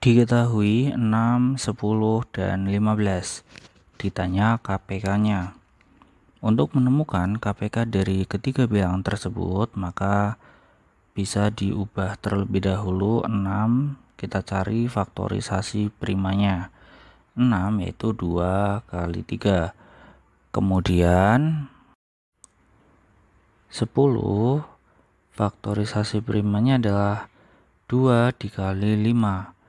Diketahui 6, 10, dan 15. Ditanya KPK-nya. Untuk menemukan KPK dari ketiga bilangan tersebut, maka bisa diubah terlebih dahulu 6 kita cari faktorisasi primanya 6 yaitu 2 kali 3 kemudian 10 faktorisasi primanya adalah 2 dikali 5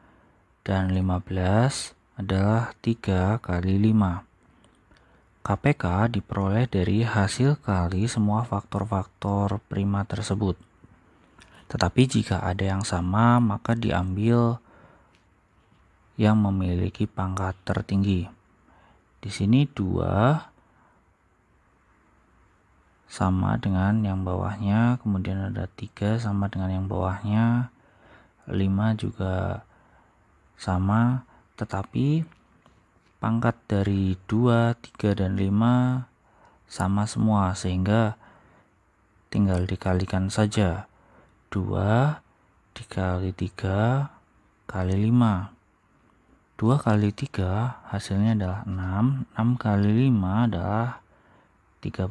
dan 15 adalah 3 kali 5. KPK diperoleh dari hasil kali semua faktor-faktor prima tersebut. Tetapi jika ada yang sama, maka diambil yang memiliki pangkat tertinggi. Di sini 2 sama dengan yang bawahnya, kemudian ada 3 sama dengan yang bawahnya, 5 juga sama tetapi pangkat dari 2, 3, dan 5 sama semua sehingga tinggal dikalikan saja 2 dikali 3 kali 5 2 kali 3 hasilnya adalah 6 6 kali 5 adalah 30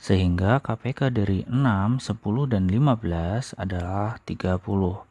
sehingga KPK dari 6, 10, dan 15 adalah 30